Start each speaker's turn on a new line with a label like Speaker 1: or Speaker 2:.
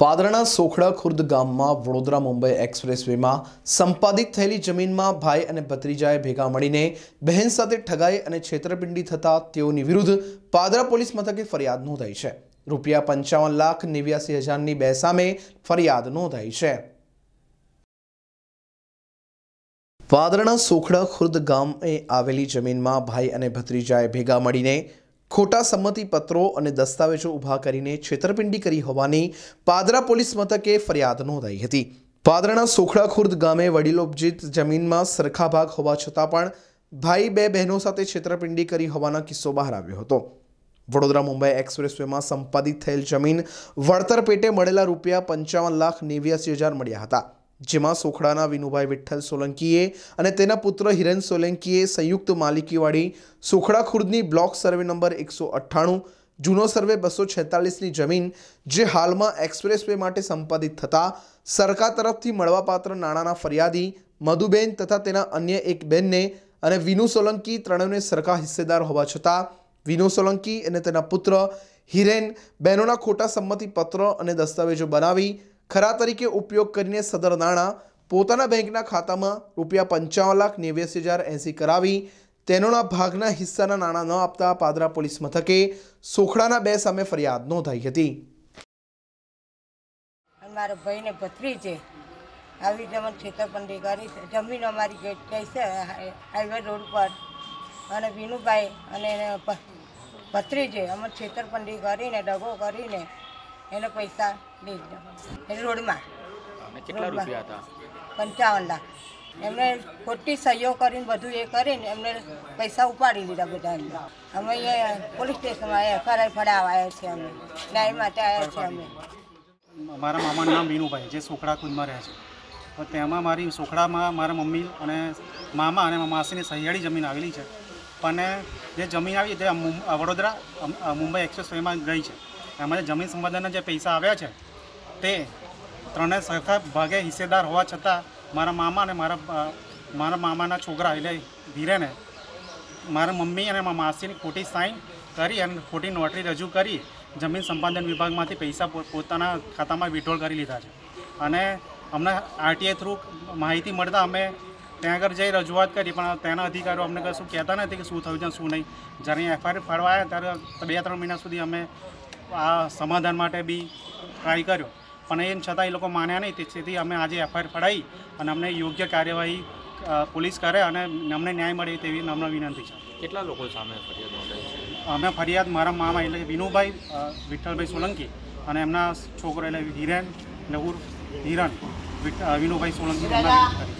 Speaker 1: પાદરાના સોખડા ખુર્દ ગામમાં વડોદરા મુંબઈ એક્સપ્રેસવેમાં સંપાદિત થયેલી જમીનમાં ભાઈ અને ભત્રીજાએ ભેગા મળીને બહેન સાથે ઠગાઈ અને છેતરપિંડી થતાં તેઓની વિરુદ્ધ પાદરા પોલીસ મથકે ફરિયાદ નોંધાઈ છે રૂપિયા પંચાવન લાખ નેવ્યાસી હજારની બે સામે ફરિયાદ નોંધાઈ છે પાદરાના સોખડા ખુર્દ ગામે આવેલી જમીનમાં ભાઈ અને ભત્રીજાએ ભેગા મળીને ખોટા સંમતિપત્રો અને દસ્તાવેજો ઊભા કરીને છેતરપિંડી કરી હોવાની પાદરા પોલીસ મથકે ફરિયાદ નોંધાઈ હતી પાદરાના સોખડા ખુર્દ ગામે વડીલોપજીત જમીનમાં સરખા ભાગ હોવા છતાં પણ ભાઈ બે બહેનો સાથે છેતરપિંડી કરી હોવાના કિસ્સો બહાર આવ્યો હતો વડોદરા મુંબઈ એક્સપ્રેસવેમાં સંપાદિત થયેલ જમીન વળતર પેટે મળેલા રૂપિયા પંચાવન લાખ નેવ્યાસી હજાર મળ્યા હતા જેમાં સોખડાના વિનુભાઈ વિઠ્ઠલ સોલંકીએ અને તેના પુત્ર હિરેન સોલંકીએ સંયુક્ત માલિકીવાળી સોખડા ખુર્દની બ્લોક સર્વે નંબર એકસો અઠ્ઠાણું જૂનો સર્વે બસો છેતાલીસની જમીન જે હાલમાં એક્સપ્રેસ વે માટે સંપાદિત થતા સરકાર તરફથી મળવાપાત્ર નાણાંના ફરિયાદી મધુબેન તથા તેના અન્ય એક બહેનને અને વિનુ સોલંકી ત્રણેયને સરખા હિસ્સેદાર હોવા છતાં વિનુ સોલંકી અને તેના પુત્ર હિરેન બહેનોના ખોટા સંમતિ પત્ર અને દસ્તાવેજો બનાવી ખરા તરીકે ઉપયોગ કરીને સદર નાણાં પોતાના બેંકના ખાતામાં રૂપિયા પંચાવન લાખ નેવ્યાસી હજાર એંસી કરાવી તેનોના ભાગના હિસ્સાના નાણાં ન આપતા પાદરા પોલીસ મથકે સોખડાના બે સામે ફરિયાદ નોંધાઈ હતી
Speaker 2: મારો ભાઈને ભત્રી છે આવી રીતે મને છેતરપંડી કરી જમીન અમારી ગઈ છે હાઈવે રોડ પર અને વિનુભાઈ અને ભત્રી છે અમને છેતરપંડી કરીને ડગો કરીને એનો પૈસા લઈ લીધો એ રોડમાં
Speaker 3: કેટલા રૂપિયા હતા
Speaker 2: પંચાવન લાખ એમણે ખોટી સહીઓ કરીને બધું એ કરીને એમને પૈસા ઉપાડી લીધા બધા અમે અહીંયા પોલીસ સ્ટેશનમાં એફઆરઆઈ ફડાવવા આવ્યા છીએ અમે ન્યાય માટે આવ્યા છીએ અમે
Speaker 3: મારા મામાનું નામ વિનુભાઈ જે સોખડા કુંદમાં રહે છે તો તેમાં મારી સોખડામાં મારા મમ્મી અને મામા અને માસીની સહિયાળી જમીન આવેલી છે પણ જે જમીન આવી તે વડોદરા મુંબઈ એક્સપ્રેસ વેમાં ગઈ છે એમાં જે જમીન સંપાદનના જે પૈસા આવ્યા છે તે ત્રણેય સરખા ભાગે હિસ્સેદાર હોવા છતાં મારા મામા અને મારા મારા મામાના છોકરા એટલે ધીરેને મારા મમ્મી અને મારા માસીની ખોટી સાઇન કરી અને ખોટી નોટરી રજૂ કરી જમીન સંપાદન વિભાગમાંથી પૈસા પોતાના ખાતામાં વિડ્રોલ કરી લીધા છે અને અમને આરટીઆઈ થ્રુ માહિતી મળતા અમે ત્યાં આગળ જઈ રજૂઆત કરી પણ તેના અધિકારીઓ અમને કશું કહેતા નથી કે શું થયું છે શું નહીં જ્યારે એફઆઈઆર ફાળવા આવ્યા ત્યારે બે ત્રણ મહિના સુધી અમે આ સમાધાન માટે બી ટ્રાય કર્યો પણ એમ છતાં એ લોકો માન્યા નહીં તેથી અમે આજે એફઆઈઆર ફડાવી અને અમને યોગ્ય કાર્યવાહી પોલીસ કરે અને અમને ન્યાય મળે તેવી અમને વિનંતી છે કેટલા લોકો સામે અમે ફરિયાદ મારા મામા એટલે વિનુભાઈ વિઠ્ઠલભાઈ સોલંકી અને એમના છોકરો એટલે હિરેન એટલે ઉર્ફ હિરણ વિનુભાઈ સોલંકી